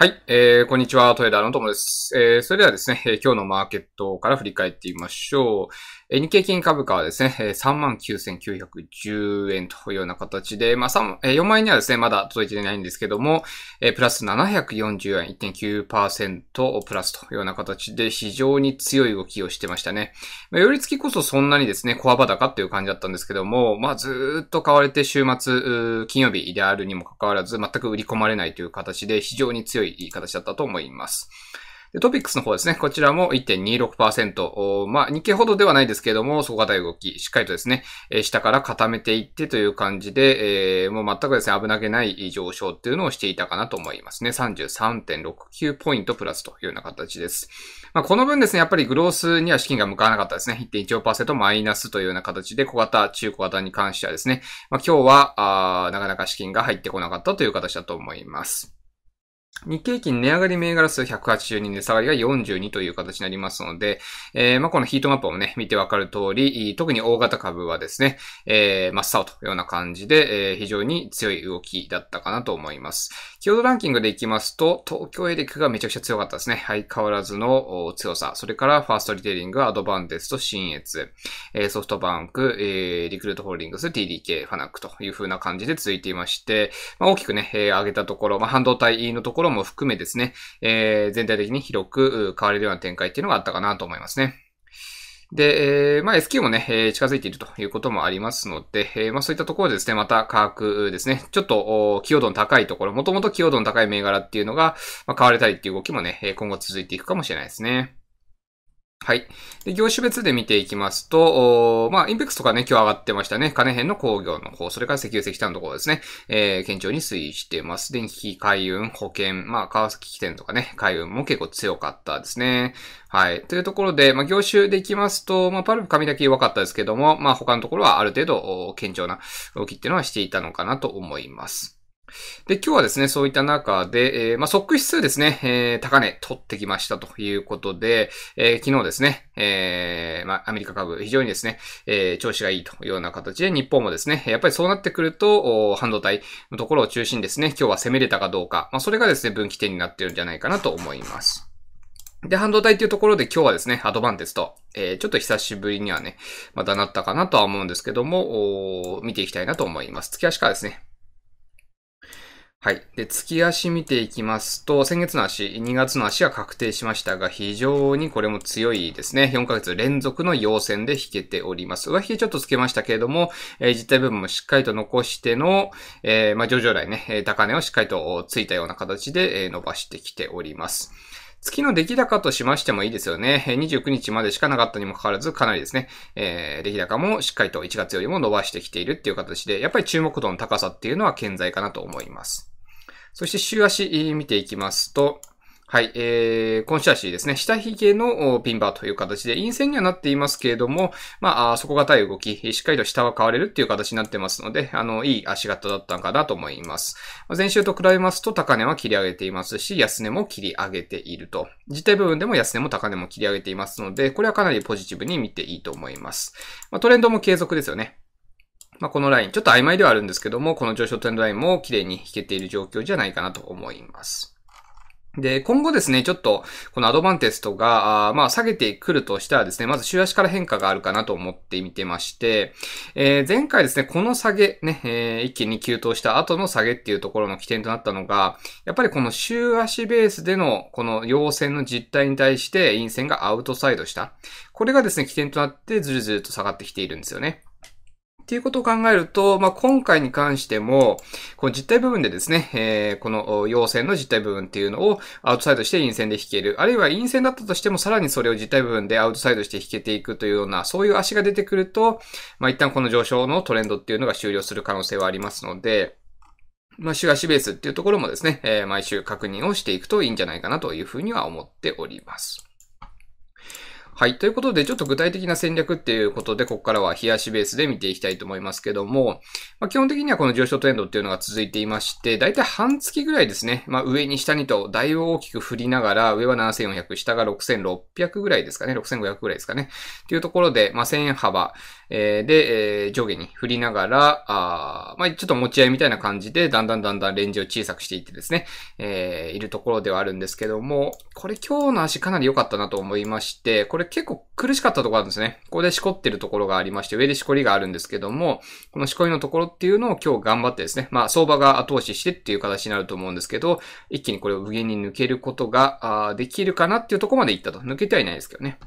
はい、えー、こんにちは、トレーのともです。えー、それではですね、えー、今日のマーケットから振り返ってみましょう。日経金株価はですね、39,910円というような形で、まあ、3、4万円にはですね、まだ届いてないんですけども、プラス740円、1.9%プラスというような形で非常に強い動きをしてましたね。まあ、寄り付きこそそんなにですね、小幅高っていう感じだったんですけども、まあ、ずっと買われて週末、金曜日であるにもかかわらず、全く売り込まれないという形で非常に強い形だったと思います。で、トピックスの方ですね。こちらも1.26%。まあ、日経ほどではないですけれども、底堅い動き、しっかりとですね、えー、下から固めていってという感じで、えー、もう全くですね、危なげない上昇っていうのをしていたかなと思いますね。33.69ポイントプラスというような形です。まあ、この分ですね、やっぱりグロースには資金が向かわなかったですね。1.15%マイナスというような形で、小型、中小型に関してはですね、まあ、今日は、あなかなか資金が入ってこなかったという形だと思います。日経金値上がり銘柄数182で下がりが42という形になりますので、えー、まあ、このヒートマップもね、見てわかる通り、特に大型株はですね、えー、真っ青というような感じで、えー、非常に強い動きだったかなと思います。強度ランキングでいきますと、東京エレクがめちゃくちゃ強かったですね。相変わらずの強さ。それからファーストリテイリング、アドバンテスト、新越、えソフトバンク、えリクルートホールディングス、TDK、ファナックという風な感じで続いていまして、まあ、大きくね、え上げたところ、まあ、半導体のところろも含めですね、えー、全体的に広く買われるような展開っていうのがあったかなと思いますね。で、えー、まあ SQ もね、えー、近づいているということもありますので、えー、まあそういったところでですね、また価格ですね、ちょっと、寄与度の高いところ、もともと寄与度の高い銘柄っていうのが、まあ、買われたりっていう動きもね、今後続いていくかもしれないですね。はい。で、業種別で見ていきますと、まあ、インペックスとかね、今日上がってましたね。金編の工業の方、それから石油石炭のところですね。えー、堅調に推移してます。電気、海運、保険、まあ、川崎機点とかね、海運も結構強かったですね。はい。というところで、まあ、業種でいきますと、まあ、パルプ紙だけ弱かったですけども、まあ、他のところはある程度、堅調な動きっていうのはしていたのかなと思います。で、今日はですね、そういった中で、えー、まあ、ソ指数ですね、えー、高値取ってきましたということで、えー、昨日ですね、えまあ、アメリカ株非常にですね、え調子がいいというような形で、日本もですね、やっぱりそうなってくると、半導体のところを中心にですね、今日は攻めれたかどうか、まあ、それがですね、分岐点になってるんじゃないかなと思います。で、半導体っていうところで今日はですね、アドバンテスト、えー、ちょっと久しぶりにはね、またなったかなとは思うんですけども、見ていきたいなと思います。月足からですね、はい。で、月足見ていきますと、先月の足、2月の足は確定しましたが、非常にこれも強いですね。4ヶ月連続の陽線で引けております。上髭ちょっとつけましたけれども、えー、実体部分もしっかりと残しての、えー、まあ、上場来ね、高値をしっかりとついたような形で伸ばしてきております。月の出来高としましてもいいですよね。29日までしかなかったにもかかわらず、かなりですね、えー、出来高もしっかりと1月よりも伸ばしてきているっていう形で、やっぱり注目度の高さっていうのは健在かなと思います。そして週足見ていきますと、はい、えー、コンシャーシーですね。下髭のピンバーという形で、陰線にはなっていますけれども、まあ、底堅い動き、しっかりと下は変われるっていう形になってますので、あの、いい足型だったのかなと思います。前週と比べますと、高値は切り上げていますし、安値も切り上げていると。実体部分でも安値も高値も切り上げていますので、これはかなりポジティブに見ていいと思います。まあ、トレンドも継続ですよね。まあ、このライン、ちょっと曖昧ではあるんですけども、この上昇トレンドラインも綺麗に引けている状況じゃないかなと思います。で、今後ですね、ちょっと、このアドバンテストが、まあ、下げてくるとしたらですね、まず週足から変化があるかなと思って見てまして、えー、前回ですね、この下げ、ね、えー、一気に急騰した後の下げっていうところの起点となったのが、やっぱりこの週足ベースでの、この陽線の実態に対して陰線がアウトサイドした。これがですね、起点となってずるずると下がってきているんですよね。っていうことを考えると、まあ、今回に関しても、この実体部分でですね、えー、この陽線の実体部分っていうのをアウトサイドして陰線で引ける。あるいは陰線だったとしても、さらにそれを実体部分でアウトサイドして引けていくというような、そういう足が出てくると、まあ、一旦この上昇のトレンドっていうのが終了する可能性はありますので、まあ、週足ベースっていうところもですね、えー、毎週確認をしていくといいんじゃないかなというふうには思っております。はい。ということで、ちょっと具体的な戦略っていうことで、ここからは冷やしベースで見ていきたいと思いますけども、まあ、基本的にはこの上昇トレンドっていうのが続いていまして、だいたい半月ぐらいですね、まあ、上に下にと、だいぶ大きく振りながら、上は7400、下が6600ぐらいですかね、6500ぐらいですかね、っていうところで、まあ、1000円幅、えー、で、えー、上下に振りながら、あまあ、ちょっと持ち合いみたいな感じで、だんだんだんだんレンジを小さくしていってですね、えー、いるところではあるんですけども、これ今日の足かなり良かったなと思いまして、これ結構苦しかったところなんですね。ここでしこってるところがありまして、上でしこりがあるんですけども、このしこりのところっていうのを今日頑張ってですね、まあ、相場が後押ししてっていう形になると思うんですけど、一気にこれを上に抜けることがあできるかなっていうところまでいったと。抜けてはいないですけどね。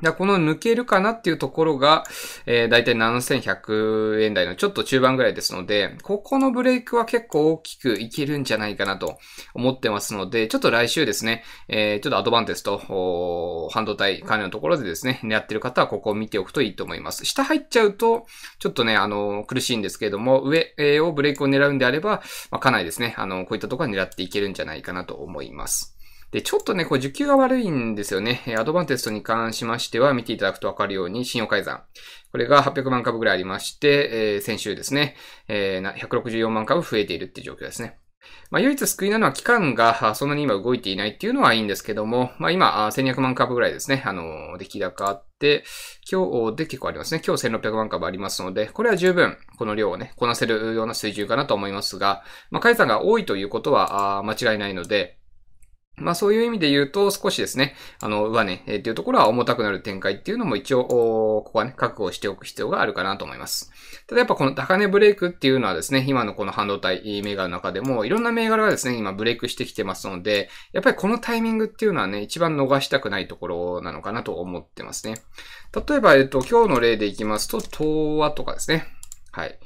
だこの抜けるかなっていうところが、えー、だ7100円台のちょっと中盤ぐらいですので、ここのブレイクは結構大きくいけるんじゃないかなと思ってますので、ちょっと来週ですね、えー、ちょっとアドバンテスト、半導体関連のところでですね、狙ってる方はここを見ておくといいと思います。下入っちゃうと、ちょっとね、あの、苦しいんですけれども、上、をブレイクを狙うんであれば、まあ、かなりですね、あの、こういったところは狙っていけるんじゃないかなと思います。で、ちょっとね、これ受給が悪いんですよね。アドバンテストに関しましては、見ていただくとわかるように、信用改ざん。これが800万株ぐらいありまして、えー、先週ですね、えー、164万株増えているっていう状況ですね。まあ、唯一救いなのは期間がそんなに今動いていないっていうのはいいんですけども、まあ、今、1200万株ぐらいですね、あの、出来高あって、今日で結構ありますね。今日1600万株ありますので、これは十分この量をね、こなせるような水準かなと思いますが、まあ、改ざんが多いということは間違いないので、まあそういう意味で言うと少しですね、あの、上ね、えー、っていうところは重たくなる展開っていうのも一応、ここはね、覚悟しておく必要があるかなと思います。ただやっぱこの高値ブレイクっていうのはですね、今のこの半導体銘柄の中でもいろんな銘柄がですね、今ブレイクしてきてますので、やっぱりこのタイミングっていうのはね、一番逃したくないところなのかなと思ってますね。例えば、えっ、と、今日の例でいきますと、東和とかですね。はい。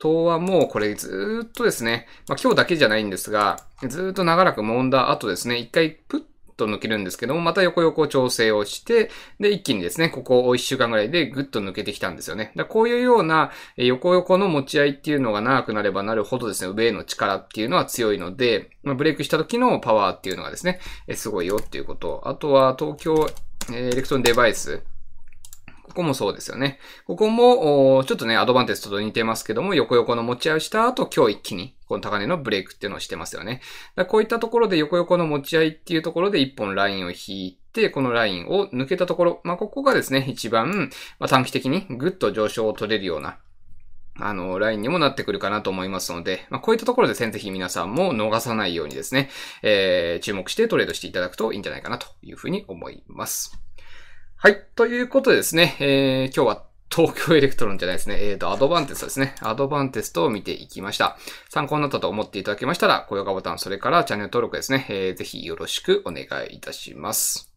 東亜もこれずーっとですね、まあ、今日だけじゃないんですが、ずーっと長らく揉んだ後ですね、一回プッと抜けるんですけども、また横横調整をして、で、一気にですね、ここを1週間ぐらいでぐっと抜けてきたんですよね。だこういうような横横の持ち合いっていうのが長くなればなるほどですね、上への力っていうのは強いので、まあ、ブレイクした時のパワーっていうのがですね、すごいよっていうこと。あとは東京エレクトロンデバイス。ここもそうですよね。ここも、ちょっとね、アドバンテストと似てますけども、横横の持ち合いをした後、今日一気に、この高値のブレイクっていうのをしてますよね。だこういったところで横横の持ち合いっていうところで一本ラインを引いて、で、このラインを抜けたところ、まあ、ここがですね、一番、まあ、短期的にぐっと上昇を取れるような、あの、ラインにもなってくるかなと思いますので、まあ、こういったところで先ぜひ皆さんも逃さないようにですね、えー、注目してトレードしていただくといいんじゃないかなというふうに思います。はい。ということでですね、えー、今日は東京エレクトロンじゃないですね。えっ、ー、と、アドバンテストですね。アドバンテストを見ていきました。参考になったと思っていただけましたら、高評価ボタン、それからチャンネル登録ですね。えー、ぜひよろしくお願いいたします。